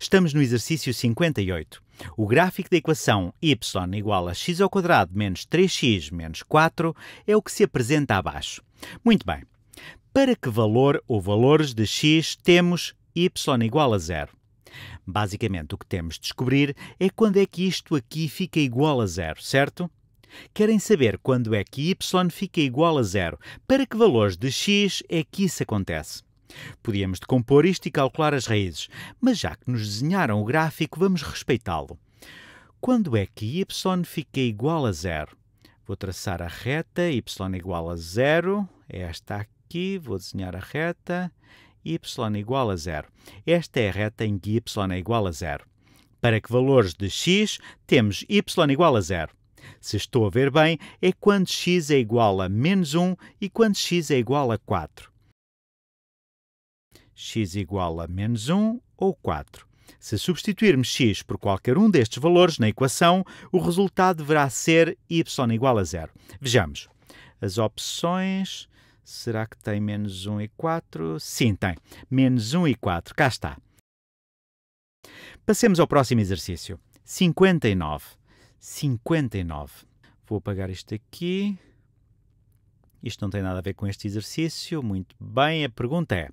Estamos no exercício 58. O gráfico da equação y igual a x ao quadrado menos 3x menos 4 é o que se apresenta abaixo. Muito bem. Para que valor ou valores de x temos y igual a zero? Basicamente, o que temos de descobrir é quando é que isto aqui fica igual a zero, certo? Querem saber quando é que y fica igual a zero? Para que valores de x é que isso acontece? Podíamos decompor isto e calcular as raízes, mas já que nos desenharam o gráfico, vamos respeitá-lo. Quando é que y fica igual a zero? Vou traçar a reta, y igual a zero, é esta aqui, vou desenhar a reta, y igual a zero. Esta é a reta em que y é igual a zero. Para que valores de x temos y igual a zero. Se estou a ver bem, é quando x é igual a menos 1 e quando x é igual a 4 x igual a menos 1 ou 4. Se substituirmos x por qualquer um destes valores na equação, o resultado deverá ser y igual a zero. Vejamos. As opções. Será que tem menos 1 e 4? Sim, tem. Menos 1 e 4. Cá está. Passemos ao próximo exercício. 59. 59. Vou apagar isto aqui. Isto não tem nada a ver com este exercício. Muito bem, a pergunta é: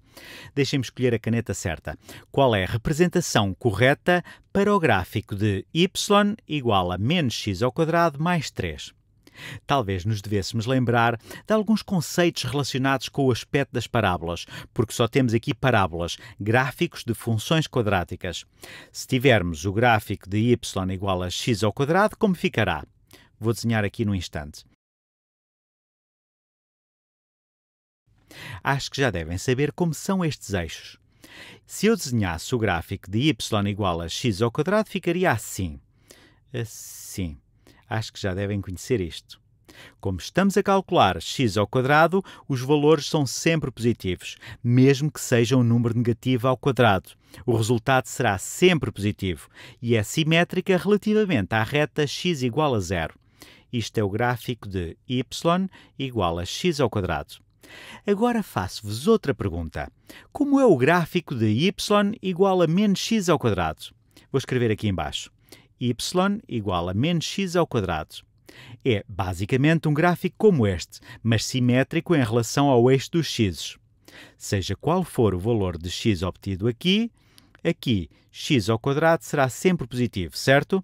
deixem-me escolher a caneta certa. Qual é a representação correta para o gráfico de y igual a menos x ao quadrado mais 3? Talvez nos devêssemos lembrar de alguns conceitos relacionados com o aspecto das parábolas, porque só temos aqui parábolas, gráficos de funções quadráticas. Se tivermos o gráfico de y igual a x ao quadrado, como ficará? Vou desenhar aqui no instante. acho que já devem saber como são estes eixos. Se eu desenhasse o gráfico de y igual a x ao quadrado, ficaria assim. Assim. Acho que já devem conhecer isto. Como estamos a calcular x ao quadrado, os valores são sempre positivos, mesmo que seja um número negativo ao quadrado. O resultado será sempre positivo e é simétrica relativamente à reta x igual a zero. Isto é o gráfico de y igual a x ao quadrado. Agora faço-vos outra pergunta. Como é o gráfico de y igual a menos x ao quadrado? Vou escrever aqui embaixo. y igual a menos x ao quadrado. É basicamente um gráfico como este, mas simétrico em relação ao eixo dos x. Seja qual for o valor de x obtido aqui, aqui x ao quadrado será sempre positivo, certo?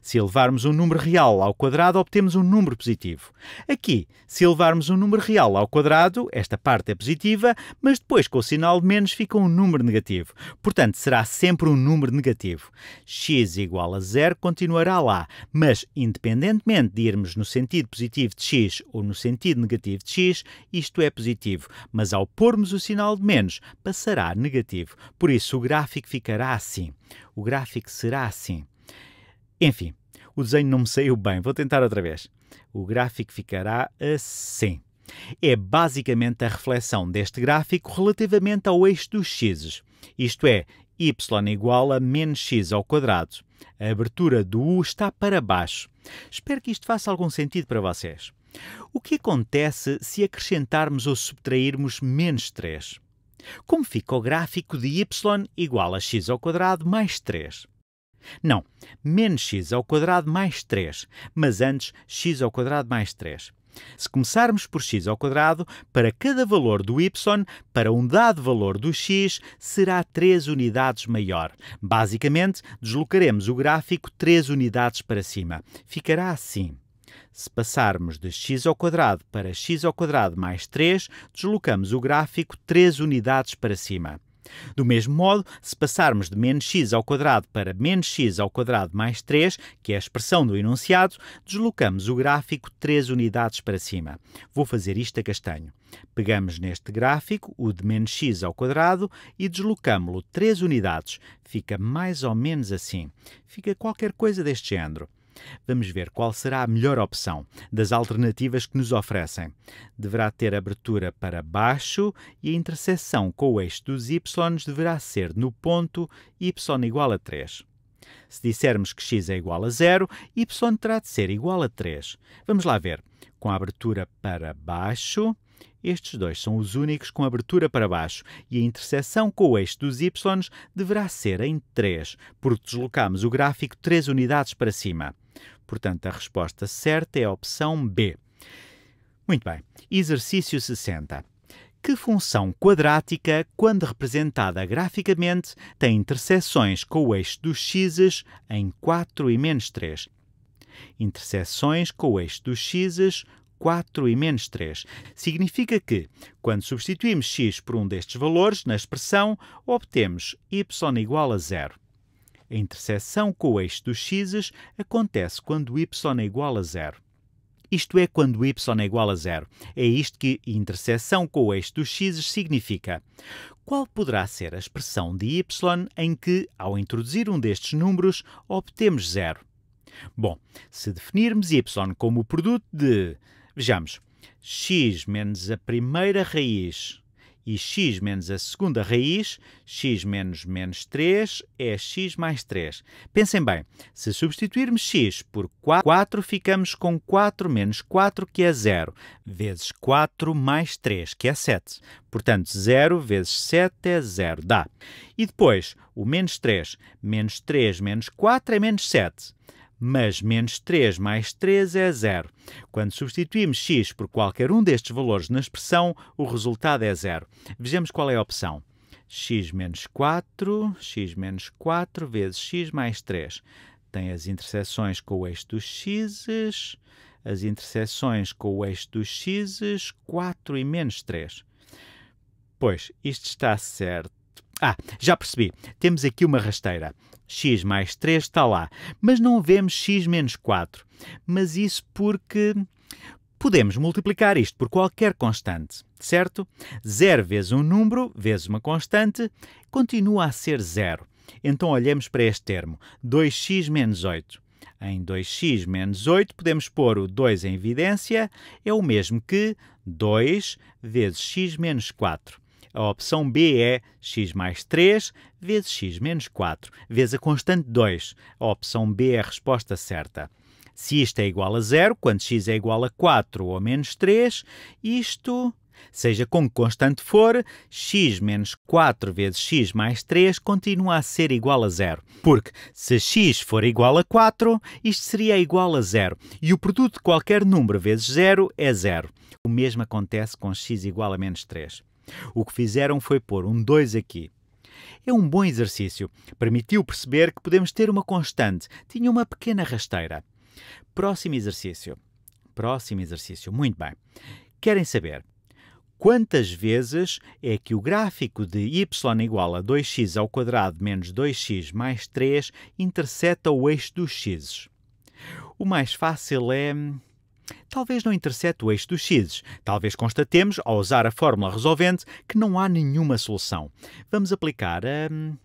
Se elevarmos um número real ao quadrado, obtemos um número positivo. Aqui, se elevarmos um número real ao quadrado, esta parte é positiva, mas depois com o sinal de menos fica um número negativo. Portanto, será sempre um número negativo. x igual a zero continuará lá, mas independentemente de irmos no sentido positivo de x ou no sentido negativo de x, isto é positivo, mas ao pormos o sinal de menos, passará negativo. Por isso, o gráfico ficará assim. O gráfico será assim. Enfim, o desenho não me saiu bem, vou tentar outra vez. O gráfico ficará assim. É basicamente a reflexão deste gráfico relativamente ao eixo dos x's, isto é, y igual a menos x ao quadrado. A abertura do U está para baixo. Espero que isto faça algum sentido para vocês. O que acontece se acrescentarmos ou subtrairmos menos 3? Como fica o gráfico de y igual a x ao quadrado mais 3? Não, menos x ao quadrado mais 3, mas antes x ao quadrado mais 3. Se começarmos por x ao quadrado, para cada valor do y, para um dado valor do x, será 3 unidades maior. Basicamente, deslocaremos o gráfico 3 unidades para cima. Ficará assim. Se passarmos de x ao quadrado para x ao quadrado mais 3, deslocamos o gráfico 3 unidades para cima. Do mesmo modo, se passarmos de menos x ao quadrado para menos x ao quadrado mais 3, que é a expressão do enunciado, deslocamos o gráfico 3 unidades para cima. Vou fazer isto a castanho. Pegamos neste gráfico, o de menos x ao quadrado, e deslocamos-lo 3 unidades. Fica mais ou menos assim. Fica qualquer coisa deste género. Vamos ver qual será a melhor opção das alternativas que nos oferecem. Deverá ter abertura para baixo e a interseção com o eixo dos y deverá ser no ponto y igual a 3. Se dissermos que x é igual a 0, y terá de ser igual a 3. Vamos lá ver. Com a abertura para baixo, estes dois são os únicos com abertura para baixo e a interseção com o eixo dos y deverá ser em 3, porque deslocamos o gráfico 3 unidades para cima. Portanto, a resposta certa é a opção B. Muito bem. Exercício 60. Que função quadrática, quando representada graficamente, tem interseções com o eixo dos x em 4 e menos 3? Interseções com o eixo dos x 4 e menos 3. Significa que, quando substituímos x por um destes valores na expressão, obtemos y igual a zero. A interseção com o eixo dos x acontece quando y é igual a zero. Isto é quando y é igual a zero. É isto que interseção com o eixo dos x significa. Qual poderá ser a expressão de y em que, ao introduzir um destes números, obtemos zero? Bom, se definirmos y como o produto de, vejamos, x menos a primeira raiz e x menos a segunda raiz, x menos menos 3, é x mais 3. Pensem bem, se substituirmos x por 4, ficamos com 4 menos 4, que é 0, vezes 4 mais 3, que é 7. Portanto, 0 vezes 7 é 0, dá. E depois, o menos 3. Menos 3 menos 4 é menos 7 mas menos 3 mais 3 é zero. Quando substituímos x por qualquer um destes valores na expressão, o resultado é zero. Vejamos qual é a opção. x menos 4, x menos 4 vezes x mais 3. Tem as interseções com o eixo dos x's, as interseções com o eixo dos x's, 4 e menos 3. Pois, isto está certo ah, já percebi. Temos aqui uma rasteira. x mais 3 está lá, mas não vemos x menos 4. Mas isso porque podemos multiplicar isto por qualquer constante, certo? 0 vezes um número vezes uma constante continua a ser zero. Então olhemos para este termo, 2x menos 8. Em 2x menos 8 podemos pôr o 2 em evidência, é o mesmo que 2 vezes x menos 4. A opção B é x mais 3 vezes x menos 4, vezes a constante 2. A opção B é a resposta certa. Se isto é igual a zero, quando x é igual a 4 ou menos 3, isto, seja com que constante for, x menos 4 vezes x mais 3 continua a ser igual a zero. Porque se x for igual a 4, isto seria igual a zero. E o produto de qualquer número vezes zero é zero. O mesmo acontece com x igual a menos 3. O que fizeram foi pôr um 2 aqui. É um bom exercício. Permitiu perceber que podemos ter uma constante. Tinha uma pequena rasteira. Próximo exercício. Próximo exercício. Muito bem. Querem saber quantas vezes é que o gráfico de y igual a 2x ao quadrado menos 2x mais 3 interseta o eixo dos x? O mais fácil é Talvez não intercepte o eixo dos x's, Talvez constatemos, ao usar a fórmula resolvente, que não há nenhuma solução. Vamos aplicar a hum,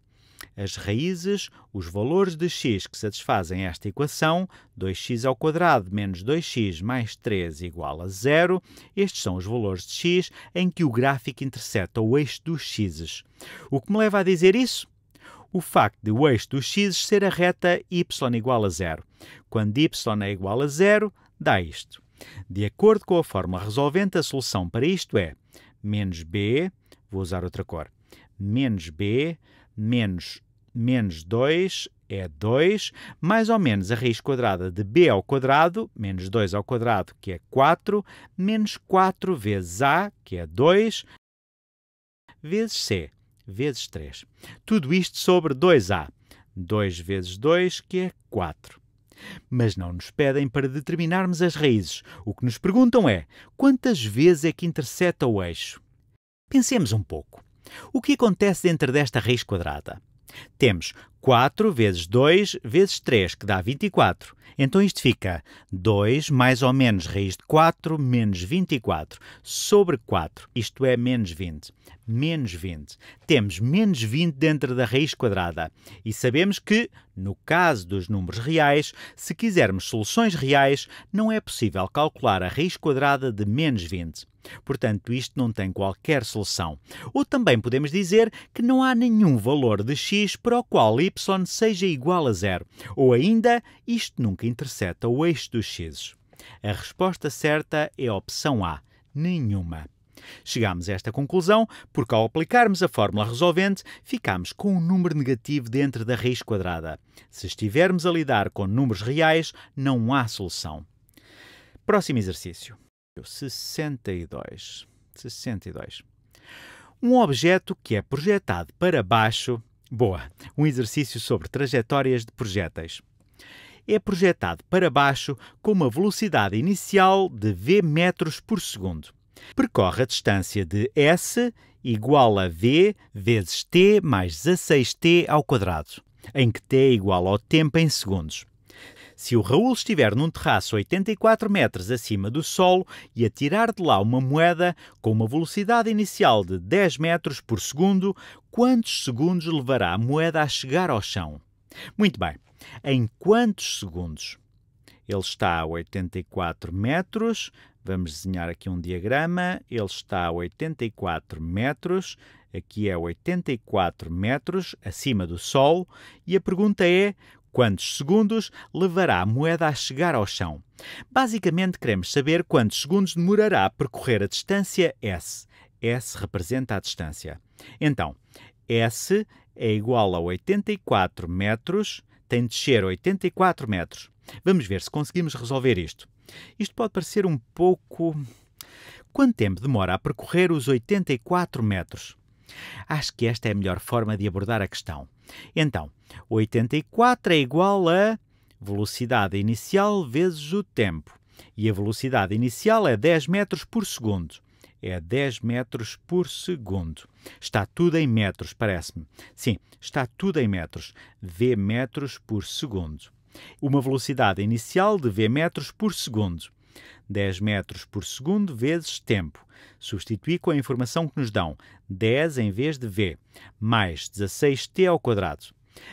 as raízes, os valores de x que satisfazem esta equação, 2x ao quadrado menos 2x mais 3 igual a zero, estes são os valores de x em que o gráfico intercepta o eixo dos x's. O que me leva a dizer isso? O facto de o eixo dos x's ser a reta y igual a zero. Quando y é igual a zero, dá isto. De acordo com a forma resolvente, a solução para isto é menos b, vou usar outra cor, menos b menos menos 2 é 2, mais ou menos a raiz quadrada de b ao quadrado, menos 2 ao quadrado, que é 4, menos 4 vezes a, que é 2, vezes c, vezes 3. Tudo isto sobre 2a. 2 vezes 2, que é 4. Mas não nos pedem para determinarmos as raízes. O que nos perguntam é quantas vezes é que interseta o eixo? Pensemos um pouco. O que acontece dentro desta raiz quadrada? Temos 4 vezes 2 vezes 3, que dá 24. Então isto fica 2 mais ou menos raiz de 4 menos 24 sobre 4, isto é, menos 20 menos 20. Temos menos 20 dentro da raiz quadrada e sabemos que, no caso dos números reais, se quisermos soluções reais, não é possível calcular a raiz quadrada de menos 20. Portanto, isto não tem qualquer solução. Ou também podemos dizer que não há nenhum valor de x para o qual y seja igual a zero. Ou ainda, isto nunca intercepta o eixo dos x's A resposta certa é a opção A, nenhuma. Chegámos a esta conclusão porque, ao aplicarmos a fórmula resolvente, ficámos com um número negativo dentro da raiz quadrada. Se estivermos a lidar com números reais, não há solução. Próximo exercício. 62. 62. Um objeto que é projetado para baixo. Boa! Um exercício sobre trajetórias de projéteis é projetado para baixo com uma velocidade inicial de v metros por segundo percorre a distância de S igual a V vezes T mais 16T ao quadrado, em que T é igual ao tempo em segundos. Se o Raul estiver num terraço 84 metros acima do solo e atirar de lá uma moeda com uma velocidade inicial de 10 metros por segundo, quantos segundos levará a moeda a chegar ao chão? Muito bem, em quantos segundos? Ele está a 84 metros. Vamos desenhar aqui um diagrama. Ele está a 84 metros. Aqui é 84 metros acima do Sol. E a pergunta é: quantos segundos levará a moeda a chegar ao chão. Basicamente, queremos saber quantos segundos demorará a percorrer a distância S. S representa a distância. Então, S é igual a 84 metros, tem de ser 84 metros. Vamos ver se conseguimos resolver isto. Isto pode parecer um pouco. Quanto tempo demora a percorrer os 84 metros? Acho que esta é a melhor forma de abordar a questão. Então, 84 é igual a velocidade inicial vezes o tempo. E a velocidade inicial é 10 metros por segundo. É 10 metros por segundo. Está tudo em metros, parece-me. Sim, está tudo em metros. V metros por segundo uma velocidade inicial de v metros por segundo. 10 metros por segundo vezes tempo. substituí com a informação que nos dão 10 em vez de v, mais 16t ao quadrado.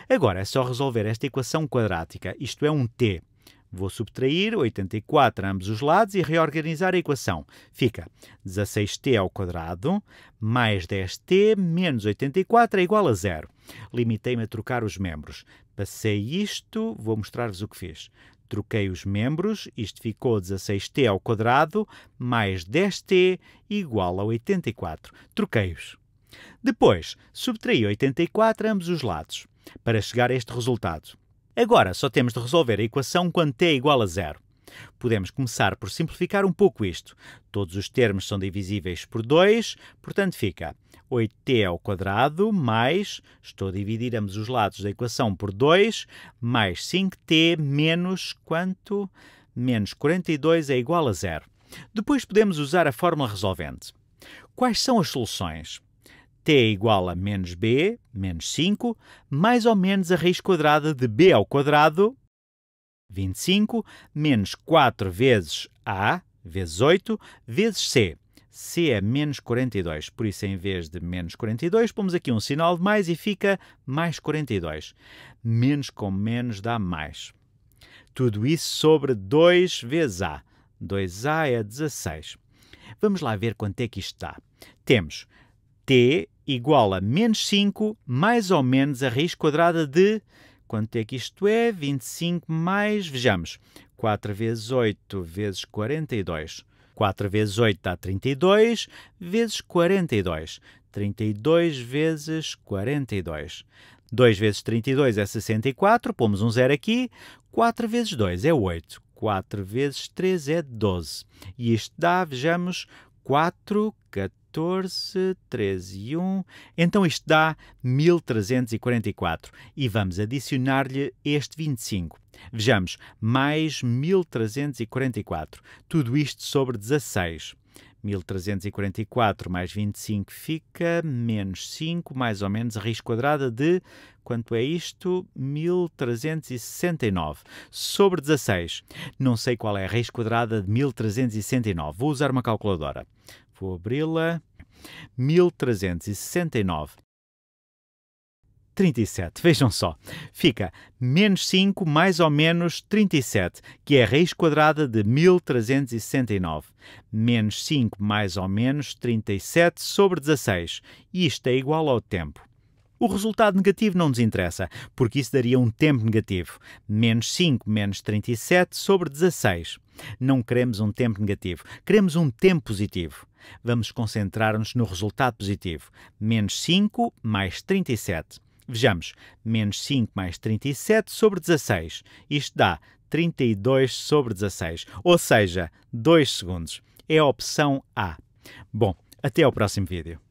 Agora é só resolver esta equação quadrática, isto é um t. Vou subtrair 84 a ambos os lados e reorganizar a equação. Fica 16t ao quadrado mais 10t menos 84 é igual a zero. Limitei-me a trocar os membros. Passei isto, vou mostrar-vos o que fiz. Troquei os membros, isto ficou 16t ao quadrado mais 10t igual a 84. Troquei-os. Depois, subtraí 84 a ambos os lados, para chegar a este resultado. Agora só temos de resolver a equação quando t é igual a zero. Podemos começar por simplificar um pouco isto. Todos os termos são divisíveis por 2, portanto fica 8t ao quadrado mais, estou a dividir ambos os lados da equação por 2, mais 5t menos quanto? Menos 42 é igual a zero. Depois podemos usar a fórmula resolvente. Quais são as soluções? t é igual a menos b, menos 5, mais ou menos a raiz quadrada de b ao quadrado, 25 menos 4 vezes A, vezes 8, vezes C. C é menos 42, por isso em vez de menos 42, pomos aqui um sinal de mais e fica mais 42. Menos com menos dá mais. Tudo isso sobre 2 vezes A. 2A é 16. Vamos lá ver quanto é que isto dá. Temos T igual a menos 5 mais ou menos a raiz quadrada de Quanto é que isto é? 25 mais, vejamos, 4 vezes 8 vezes 42. 4 vezes 8 dá 32, vezes 42. 32 vezes 42. 2 vezes 32 é 64, pomos um zero aqui. 4 vezes 2 é 8. 4 vezes 3 é 12. E isto dá, vejamos, 4, 14. 14, 13 e 1. Então isto dá 1344 e vamos adicionar-lhe este 25. Vejamos, mais 1344. Tudo isto sobre 16. 1344 mais 25 fica menos 5, mais ou menos a raiz quadrada de, quanto é isto? 1369 sobre 16. Não sei qual é a raiz quadrada de 1369. Vou usar uma calculadora. Vou abri-la. 1369. 37. Vejam só. Fica menos 5 mais ou menos 37, que é a raiz quadrada de 1369. Menos 5 mais ou menos 37 sobre 16. Isto é igual ao tempo. O resultado negativo não nos interessa, porque isso daria um tempo negativo. Menos 5 menos 37 sobre 16. Não queremos um tempo negativo, queremos um tempo positivo. Vamos concentrar-nos no resultado positivo. Menos 5 mais 37. Vejamos, menos 5 mais 37 sobre 16. Isto dá 32 sobre 16, ou seja, 2 segundos. É a opção A. Bom, até ao próximo vídeo.